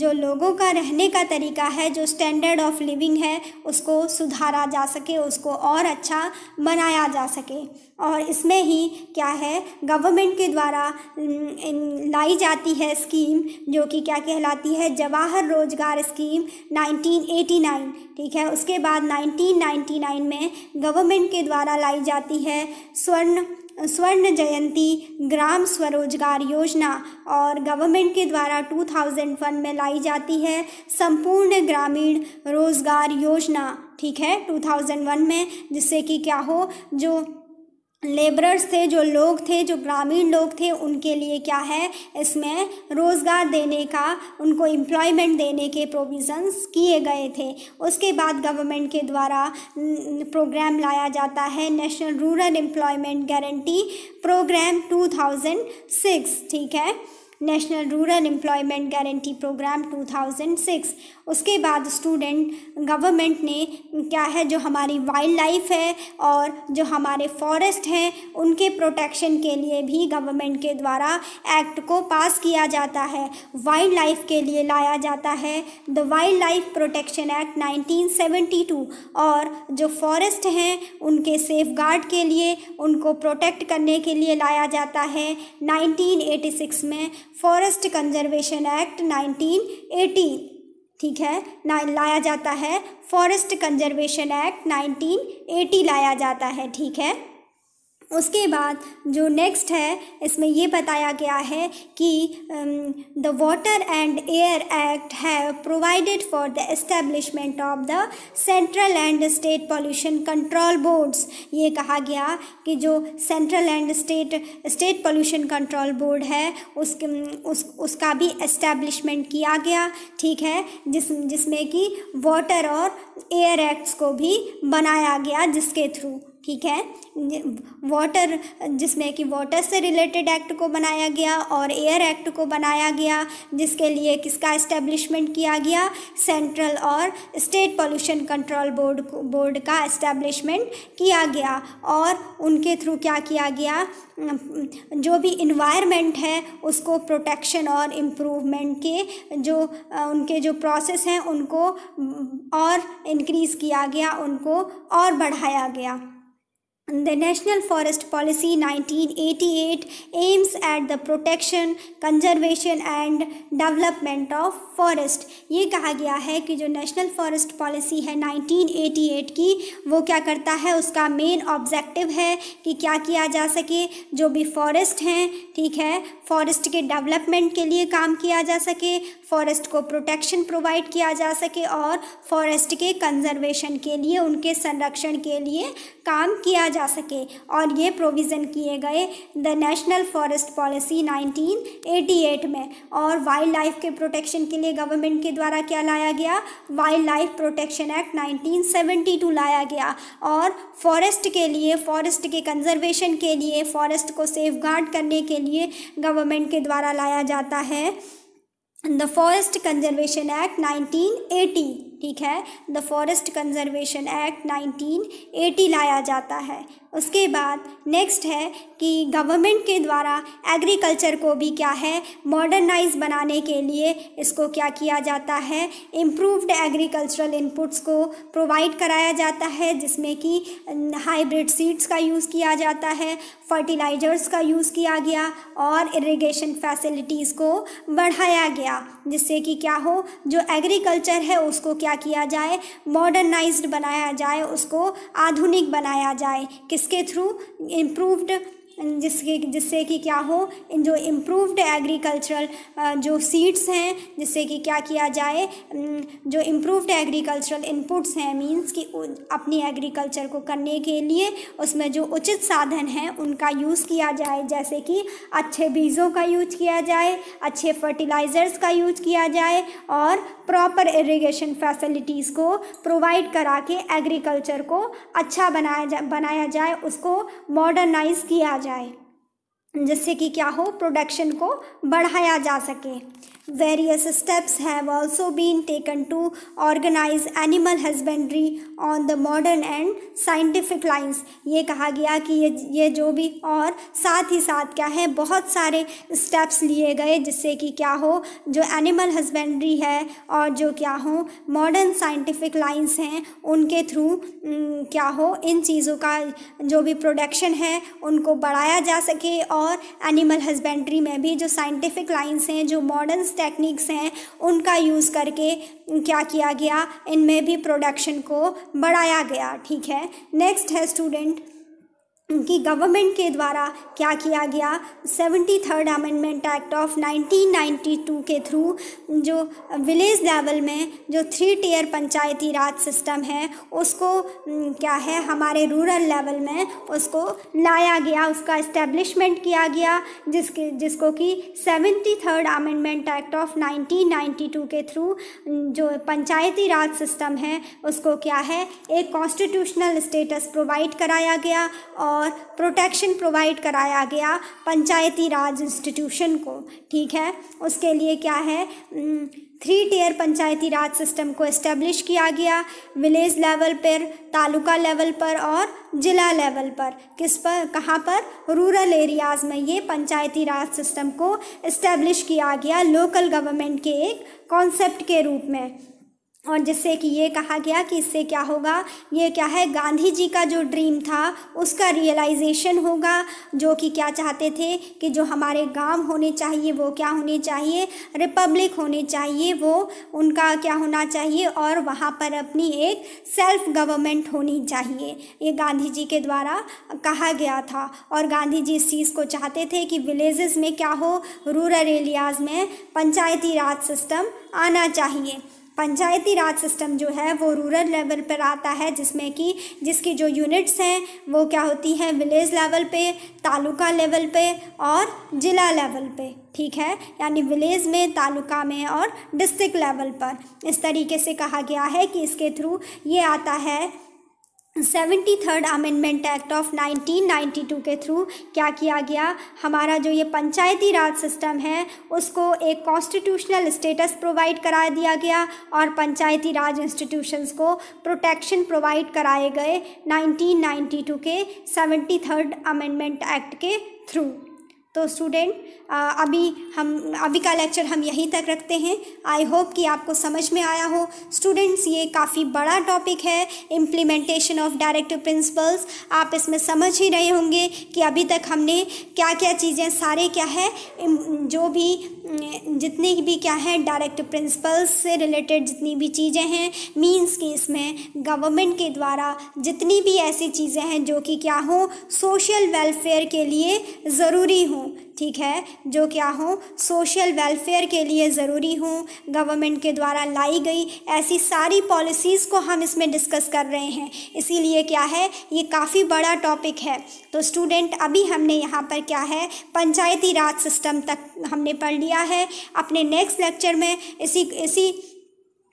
जो लोगों का रहने का तरीका है जो स्टैंडर्ड ऑफ लिविंग है उसको सुधारा जा सके उसको और अच्छा बनाया जा सके और इसमें ही क्या है गवर्नमेंट के द्वारा लाई जाती है स्कीम जो कि क्या कहलाती है जवाहर रोजगार स्कीम 1989 ठीक है उसके बाद 1999 में गवर्नमेंट के द्वारा लाई जाती है स्वर्ण स्वर्ण जयंती ग्राम स्वरोजगार योजना और गवर्नमेंट के द्वारा वन में लाई जाती है संपूर्ण ग्रामीण रोजगार योजना ठीक है 2001 में जिससे कि क्या हो जो लेबरर्स थे जो लोग थे जो ग्रामीण लोग थे उनके लिए क्या है इसमें रोज़गार देने का उनको एम्प्लॉयमेंट देने के प्रोविज़न्स किए गए थे उसके बाद गवर्नमेंट के द्वारा प्रोग्राम लाया जाता है national rural employment guarantee programme 2006 ठीक है national rural employment guarantee programme 2006 उसके बाद स्टूडेंट गवर्नमेंट ने क्या है जो हमारी वाइल्ड लाइफ है और जो हमारे फॉरेस्ट हैं उनके प्रोटेक्शन के लिए भी गवर्नमेंट के द्वारा एक्ट को पास किया जाता है वाइल्ड लाइफ के लिए लाया जाता है the wild life protection act 1972 और जो फॉरेस्ट हैं उनके सेफ गार्ड के लिए उनको प्रोटेक्ट करने के लिए लाया जाता है 1986 में फॉरेस्ट कंजर्वेशन एक्ट 1980 ठीक है ना लाया जाता है फॉरेस्ट कंजर्वेशन एक्ट 1980 लाया जाता है ठीक है उसके बाद जो नेक्स्ट है इसमें ये बताया गया है कि the water and air act है provided for the establishment of the central and state pollution control boards ये कहा गया कि जो central and state state pollution control board है उसके उस उसका भी एस्टेब्लिशमेंट किया गया ठीक है जिस जिसमें कि वाटर और एयर एक्ट्स को भी बनाया गया जिसके थ्रू ठीक है वाटर जिसमें कि वाटर से रिलेटेड एक्ट को बनाया गया और एयर एक्ट को बनाया गया जिसके लिए किसका इस्टेब्लिशमेंट किया गया सेंट्रल और state pollution control board board का इस्टेब्लिशमेंट किया गया और उनके थ्रू क्या किया गया जो भी इन्वायरमेंट है उसको प्रोटेक्शन और इम्प्रूवमेंट के जो उनके जो प्रोसेस हैं उनको और इनक्रीज़ किया गया उनको और बढ़ाया गया The National Forest Policy 1988 aims at the protection, conservation and development of forest. ये कहा गया है कि जो नेशनल फॉरेस्ट पॉलिसी है 1988 की वो क्या करता है उसका मेन ऑब्जेक्टिव है कि क्या किया जा सके जो भी फॉरेस्ट हैं ठीक है फॉरेस्ट के डेवलपमेंट के लिए काम किया जा सके फॉरेस्ट को प्रोटेक्शन प्रोवाइड किया जा सके और फॉरेस्ट के कंजर्वेशन के लिए उनके संरक्षण के लिए काम किया जा सके और ये प्रोविज़न किए गए द नेशनल फॉरेस्ट पॉलिसी 1988 में और वाइल्ड लाइफ के प्रोटेक्शन के लिए गवर्नमेंट के द्वारा क्या लाया गया wild life protection act nineteen लाया गया और फॉरेस्ट के लिए फॉरेस्ट के कंजर्वेशन के लिए फॉरेस्ट को सेफ करने के लिए गवर्नमेंट के द्वारा लाया जाता है and the Forest Conservation Act 1980. ठीक है द फॉरेस्ट कंजर्वेशन एक्ट 1980 लाया जाता है उसके बाद नेक्स्ट है कि गवर्नमेंट के द्वारा एग्रीकल्चर को भी क्या है मॉडर्नाइज बनाने के लिए इसको क्या किया जाता है इम्प्रूव्ड एग्रीकल्चरल इनपुट्स को प्रोवाइड कराया जाता है जिसमें कि हाइब्रिड सीड्स का यूज़ किया जाता है फर्टिलाइजर्स का यूज़ किया गया और इरिगेशन फैसिलिटीज़ को बढ़ाया गया जिससे कि क्या हो जो एग्रीकल्चर है उसको क्या क्या किया जाए मॉडर्नाइज्ड बनाया जाए उसको आधुनिक बनाया जाए किसके थ्रू इम्प्रूव्ड जिसके जिससे कि क्या हो इन जो इम्प्रूव्ड एग्रीकल्चरल जो सीड्स हैं जिससे कि क्या किया जाए जो इम्प्रूवड एग्रीकल्चरल इनपुट्स हैं मींस कि अपनी एग्रीकल्चर को करने के लिए उसमें जो उचित साधन हैं उनका यूज़ किया जाए जैसे कि अच्छे बीजों का यूज किया जाए अच्छे फर्टिलाइज़र्स का यूज किया जाए और प्रॉपर इरीगेशन फैसिलिटीज़ को प्रोवाइड करा के एग्रीकल्चर को अच्छा बनाया जा बनाया जाए उसको मॉडर्नाइज किया जाए जाए जिससे कि क्या हो प्रोडक्शन को बढ़ाया जा सके Various steps have also been taken to organize animal husbandry on the modern and scientific lines. ये कहा गया कि ये ये जो भी और साथ ही साथ क्या है बहुत सारे steps लिए गए जिससे कि क्या हो जो animal husbandry है और जो क्या हो modern scientific lines हैं उनके through क्या हो इन चीज़ों का जो भी production है उनको बढ़ाया जा सके और animal husbandry में भी जो scientific lines हैं जो modern टेक्निक्स हैं उनका यूज़ करके क्या किया गया इनमें भी प्रोडक्शन को बढ़ाया गया ठीक है नेक्स्ट है स्टूडेंट कि गवर्नमेंट के द्वारा क्या किया गया seventy third amendment act of 1992 के थ्रू जो विलेज लेवल में जो three tier Panchayati Raj system है उसको क्या है हमारे रूरल लेवल में उसको लाया गया उसका इस्टेब्लिशमेंट किया गया जिसके जिसको कि seventy third amendment act of 1992 के थ्रू जो पंचायती राज सिस्टम है उसको क्या है एक कॉन्स्टिट्यूशनल स्टेटस प्रोवाइड कराया गया और और प्रोटेक्शन प्रोवाइड कराया गया पंचायती राज इंस्टीट्यूशन को ठीक है उसके लिए क्या है three tier Panchayati Raj system को इस्टेब्लिश किया गया विलेज लेवल पर तालुका लेवल पर और ज़िला लेवल पर किस पर कहाँ पर रूरल एरियाज़ में ये पंचायती राज सिस्टम को इस्टेब्लिश किया गया लोकल गवर्नमेंट के एक कॉन्सेप्ट के रूप में और जिससे कि ये कहा गया कि इससे क्या होगा ये क्या है गांधी जी का जो ड्रीम था उसका रियलाइजेशन होगा जो कि क्या चाहते थे कि जो हमारे गांव होने चाहिए वो क्या होने चाहिए रिपब्लिक होने चाहिए वो उनका क्या होना चाहिए और वहाँ पर अपनी एक सेल्फ गवर्नमेंट होनी चाहिए ये गांधी जी के द्वारा कहा गया था और गांधी जी इस चीज़ को चाहते थे कि विलेजेस में क्या हो रूरल एरियाज़ में पंचायती राज सिस्टम आना चाहिए पंचायती राज सिस्टम जो है वो रूरल लेवल पर आता है जिसमें कि जिसकी जो यूनिट्स हैं वो क्या होती हैं विलेज लेवल पे तालुका लेवल पे और ज़िला लेवल पे ठीक है यानी विलेज में तालुका में और डिस्ट्रिक्ट लेवल पर इस तरीके से कहा गया है कि इसके थ्रू ये आता है seventy third amendment act of 1992 के थ्रू क्या किया गया हमारा जो ये पंचायती राज सिस्टम है उसको एक कॉन्स्टिट्यूशनल स्टेटस प्रोवाइड करा दिया गया और पंचायती राज इंस्टीट्यूशंस को प्रोटेक्शन प्रोवाइड कराए गए 1992 के सेवेंटी थर्ड अमेंडमेंट एक्ट के थ्रू तो स्टूडेंट अभी हम अभी का लेक्चर हम यहीं तक रखते हैं आई होप कि आपको समझ में आया हो स्टूडेंट्स ये काफ़ी बड़ा टॉपिक है इम्प्लीमेंटेशन ऑफ डायरेक्टिव प्रिंसिपल्स आप इसमें समझ ही रहे होंगे कि अभी तक हमने क्या क्या चीज़ें सारे क्या है जो भी जितने भी क्या है डायरेक्टिव प्रिंसिपल्स से रिलेटेड जितनी भी चीज़ें हैं मीन्स कि इसमें गवर्नमेंट के द्वारा जितनी भी ऐसी चीज़ें हैं जो कि क्या हों सोशल वेलफेयर के लिए ज़रूरी हों ठीक है जो क्या हों सोशल वेलफेयर के लिए ज़रूरी हों गवर्नमेंट के द्वारा लाई गई ऐसी सारी पॉलिसीज़ को हम इसमें डिस्कस कर रहे हैं इसीलिए क्या है ये काफ़ी बड़ा टॉपिक है तो स्टूडेंट अभी हमने यहाँ पर क्या है पंचायती राज सिस्टम तक हमने पढ़ लिया है अपने नेक्स्ट लेक्चर में इसी इसी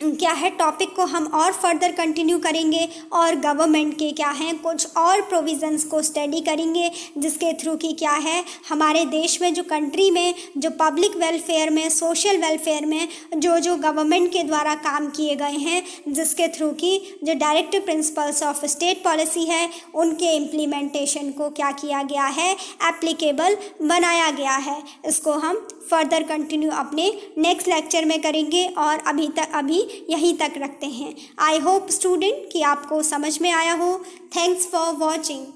क्या है टॉपिक को हम और फर्दर कंटिन्यू करेंगे और गवर्नमेंट के क्या हैं कुछ और प्रोविज़न्स को स्टडी करेंगे जिसके थ्रू की क्या है हमारे देश में जो कंट्री में जो पब्लिक वेलफेयर में सोशल वेलफेयर में जो जो गवर्नमेंट के द्वारा काम किए गए हैं जिसके थ्रू की जो directive principles of state policy है उनके इम्प्लीमेंटेशन को क्या किया गया है एप्लीकेबल बनाया गया है इसको हम फर्दर कंटिन्यू अपने नेक्स्ट लेक्चर में करेंगे और अभी तक अभी यहीं तक रखते हैं आई होप स्टूडेंट कि आपको समझ में आया हो थैंक्स फॉर वॉचिंग